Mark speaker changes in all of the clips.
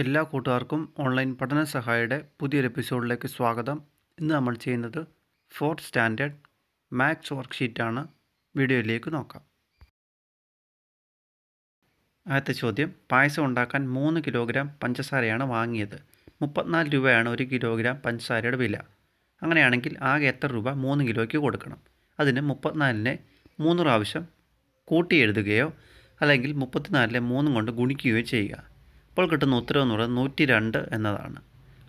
Speaker 1: എല്ലാ കൂട്ടുകാർക്കും ഓൺലൈൻ പഠന സഹായിയുടെ പുതിയൊരു എപ്പിസോഡിലേക്ക് സ്വാഗതം ഇന്ന് നമ്മൾ ചെയ്യുന്നത് ഫോർത്ത് സ്റ്റാൻഡേർഡ് മാത്സ് വർക്ക്ഷീറ്റാണ് വീഡിയോയിലേക്ക് നോക്കാം ആദ്യത്തെ ചോദ്യം പായസം ഉണ്ടാക്കാൻ മൂന്ന് കിലോഗ്രാം പഞ്ചസാരയാണ് വാങ്ങിയത് മുപ്പത്തിനാല് രൂപയാണ് ഒരു കിലോഗ്രാം പഞ്ചസാരയുടെ വില അങ്ങനെയാണെങ്കിൽ ആകെ എത്ര രൂപ മൂന്ന് കിലോയ്ക്ക് കൊടുക്കണം അതിന് മുപ്പത്തിനാലിനെ മൂന്ന് പ്രാവശ്യം കൂട്ടി എഴുതുകയോ അല്ലെങ്കിൽ മുപ്പത്തിനാലിലെ മൂന്നും കൊണ്ട് ഗുണിക്കുകയോ ചെയ്യുക അപ്പോൾ കിട്ടുന്ന ഉത്തരം എന്ന് പറയുന്നത് നൂറ്റി രണ്ട് എന്നതാണ്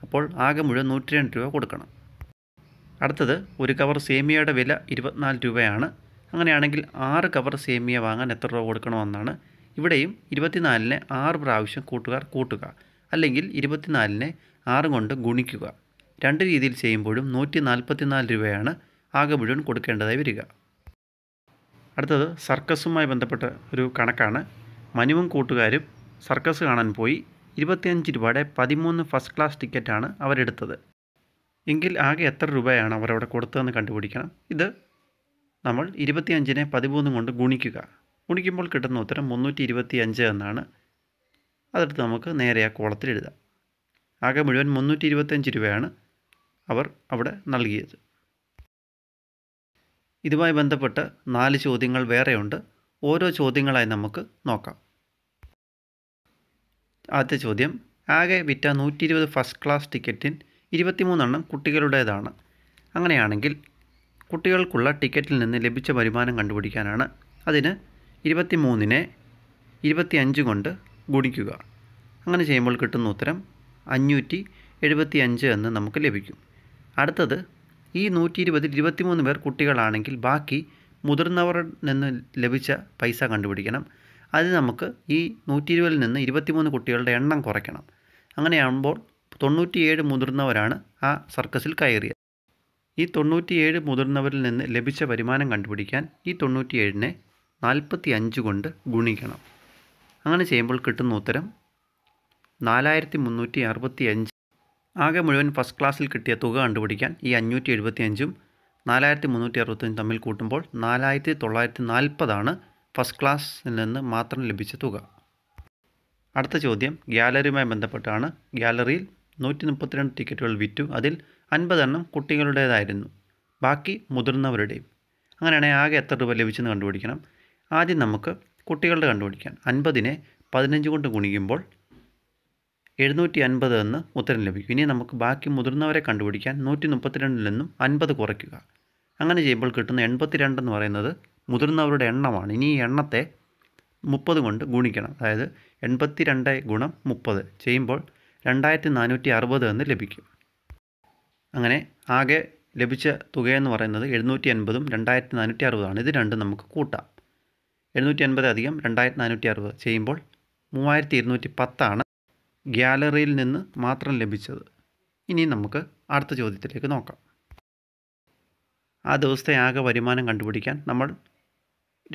Speaker 1: അപ്പോൾ ആകെ മുഴുവൻ നൂറ്റി രണ്ട് രൂപ കൊടുക്കണം അടുത്തത് ഒരു കവർ സേമിയയുടെ വില ഇരുപത്തിനാല് രൂപയാണ് അങ്ങനെയാണെങ്കിൽ ആറ് കവർ സേമിയ വാങ്ങാൻ എത്ര രൂപ കൊടുക്കണമെന്നാണ് ഇവിടെയും ഇരുപത്തിനാലിനെ ആറ് പ്രാവശ്യം കൂട്ടുകാർ കൂട്ടുക അല്ലെങ്കിൽ ഇരുപത്തിനാലിനെ ആറ് കൊണ്ട് ഗുണിക്കുക രണ്ട് രീതിയിൽ ചെയ്യുമ്പോഴും നൂറ്റി നാൽപ്പത്തിനാല് രൂപയാണ് ആകെ മുഴുവൻ കൊടുക്കേണ്ടതായി വരിക അടുത്തത് സർക്കസുമായി ബന്ധപ്പെട്ട ഒരു കണക്കാണ് മനുവും കൂട്ടുകാരും സർക്കസ് കാണാൻ പോയി ഇരുപത്തിയഞ്ച് രൂപയുടെ പതിമൂന്ന് ഫസ്റ്റ് ക്ലാസ് ടിക്കറ്റാണ് അവരെടുത്തത് എങ്കിൽ ആകെ എത്ര രൂപയാണ് അവരവിടെ കൊടുത്തതെന്ന് കണ്ടുപിടിക്കണം ഇത് നമ്മൾ ഇരുപത്തിയഞ്ചിനെ പതിമൂന്ന് കൊണ്ട് ഗുണിക്കുക ഗുണിക്കുമ്പോൾ കിട്ടുന്ന ഉത്തരം മുന്നൂറ്റി ഇരുപത്തി അഞ്ച് എന്നാണ് അതെടുത്ത് നമുക്ക് നേരെ ആ കോളത്തിൽ എഴുതാം ആകെ മുഴുവൻ മുന്നൂറ്റി ഇരുപത്തിയഞ്ച് രൂപയാണ് അവർ അവിടെ നൽകിയത് ഇതുമായി ബന്ധപ്പെട്ട് നാല് ചോദ്യങ്ങൾ വേറെയുണ്ട് ഓരോ ചോദ്യങ്ങളായി നമുക്ക് നോക്കാം ആദ്യ ചോദ്യം ആകെ വിറ്റ നൂറ്റി ഇരുപത് ഫസ്റ്റ് ക്ലാസ് ടിക്കറ്റിൽ ഇരുപത്തിമൂന്നെണ്ണം കുട്ടികളുടേതാണ് അങ്ങനെയാണെങ്കിൽ കുട്ടികൾക്കുള്ള ടിക്കറ്റിൽ നിന്ന് ലഭിച്ച വരുമാനം കണ്ടുപിടിക്കാനാണ് അതിന് ഇരുപത്തിമൂന്നിനെ ഇരുപത്തിയഞ്ച് കൊണ്ട് ഗുണിക്കുക അങ്ങനെ ചെയ്യുമ്പോൾ കിട്ടുന്ന ഉത്തരം അഞ്ഞൂറ്റി എഴുപത്തിയഞ്ച് എന്ന് നമുക്ക് ലഭിക്കും അടുത്തത് ഈ നൂറ്റി ഇരുപതിൽ ഇരുപത്തിമൂന്ന് പേർ കുട്ടികളാണെങ്കിൽ ബാക്കി മുതിർന്നവരിൽ നിന്ന് ലഭിച്ച പൈസ കണ്ടുപിടിക്കണം അത് നമുക്ക് ഈ നൂറ്റി ഇരുപതിൽ നിന്ന് ഇരുപത്തിമൂന്ന് കുട്ടികളുടെ എണ്ണം കുറയ്ക്കണം അങ്ങനെയാകുമ്പോൾ തൊണ്ണൂറ്റിയേഴ് മുതിർന്നവരാണ് ആ സർക്കസിൽ കയറിയത് ഈ തൊണ്ണൂറ്റിയേഴ് മുതിർന്നവരിൽ നിന്ന് ലഭിച്ച വരുമാനം കണ്ടുപിടിക്കാൻ ഈ തൊണ്ണൂറ്റിയേഴിനെ നാൽപ്പത്തി അഞ്ച് കൊണ്ട് ഗുണിക്കണം അങ്ങനെ ചെയ്യുമ്പോൾ കിട്ടുന്ന ഉത്തരം നാലായിരത്തി മുന്നൂറ്റി അറുപത്തി അഞ്ച് ആകെ മുഴുവൻ ഫസ്റ്റ് ക്ലാസ്സിൽ കിട്ടിയ തുക കണ്ടുപിടിക്കാൻ ഈ അഞ്ഞൂറ്റി എഴുപത്തി അഞ്ചും നാലായിരത്തി മുന്നൂറ്റി അറുപത്തഞ്ചും തമ്മിൽ കൂട്ടുമ്പോൾ നാലായിരത്തി തൊള്ളായിരത്തി നാൽപ്പതാണ് ഫസ്റ്റ് ക്ലാസ്സിൽ നിന്ന് മാത്രം ലഭിച്ച തുക അടുത്ത ചോദ്യം ഗ്യാലറിയുമായി ബന്ധപ്പെട്ടാണ് ഗ്യാലറിയിൽ നൂറ്റി മുപ്പത്തിരണ്ട് ടിക്കറ്റുകൾ വിറ്റു അതിൽ അൻപതെണ്ണം കുട്ടികളുടേതായിരുന്നു ബാക്കി മുതിർന്നവരുടെയും അങ്ങനെയാണെങ്കിൽ ആകെ എത്ര രൂപ ലഭിച്ചെന്ന് കണ്ടുപിടിക്കണം ആദ്യം നമുക്ക് കുട്ടികളുടെ കണ്ടുപിടിക്കാം അൻപതിനെ പതിനഞ്ച് കൊണ്ട് ഗുണിക്കുമ്പോൾ എഴുന്നൂറ്റി അൻപത് എന്ന് ഉത്തരം ലഭിക്കും ഇനി നമുക്ക് ബാക്കി മുതിർന്നവരെ കണ്ടുപിടിക്കാൻ നൂറ്റി മുപ്പത്തിരണ്ടിൽ നിന്നും അൻപത് കുറയ്ക്കുക അങ്ങനെ ചെയ്യുമ്പോൾ കിട്ടുന്ന എൺപത്തിരണ്ട് എന്ന് പറയുന്നത് മുതിർന്നവരുടെ എണ്ണമാണ് ഇനി ഈ എണ്ണത്തെ മുപ്പത് കൊണ്ട് ഗുണിക്കണം അതായത് എൺപത്തി രണ്ട് ഗുണം മുപ്പത് ചെയ്യുമ്പോൾ രണ്ടായിരത്തി നാനൂറ്റി അറുപത് എന്ന് ലഭിക്കും അങ്ങനെ ആകെ ലഭിച്ച തുകയെന്ന് പറയുന്നത് എഴുന്നൂറ്റി എൺപതും രണ്ടായിരത്തി നാനൂറ്റി അറുപതാണ് ഇത് രണ്ടും നമുക്ക് കൂട്ടാം എഴുന്നൂറ്റി അൻപത് അധികം രണ്ടായിരത്തി നാനൂറ്റി അറുപത് ചെയ്യുമ്പോൾ മൂവായിരത്തി ഇരുന്നൂറ്റി പത്താണ് ഗ്യാലറിയിൽ നിന്ന് മാത്രം ലഭിച്ചത് ഇനി നമുക്ക് അടുത്ത ചോദ്യത്തിലേക്ക് നോക്കാം ആ ദിവസത്തെ ആകെ വരുമാനം കണ്ടുപിടിക്കാൻ നമ്മൾ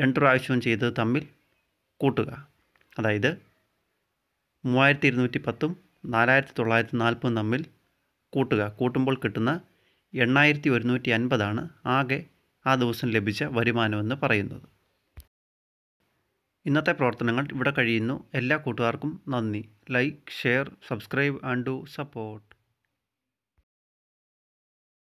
Speaker 1: രണ്ട് പ്രാവശ്യവും ചെയ്തത് തമ്മിൽ കൂട്ടുക അതായത് മൂവായിരത്തി ഇരുന്നൂറ്റി പത്തും നാലായിരത്തി തൊള്ളായിരത്തി നാൽപ്പതും തമ്മിൽ കൂട്ടുക കൂട്ടുമ്പോൾ കിട്ടുന്ന എണ്ണായിരത്തി ഒരുന്നൂറ്റി അൻപതാണ് ആകെ ആ ദിവസം ലഭിച്ച വരുമാനമെന്ന് പറയുന്നത് ഇന്നത്തെ പ്രവർത്തനങ്ങൾ ഇവിടെ കഴിയുന്നു എല്ലാ കൂട്ടുകാർക്കും നന്ദി like share subscribe and do support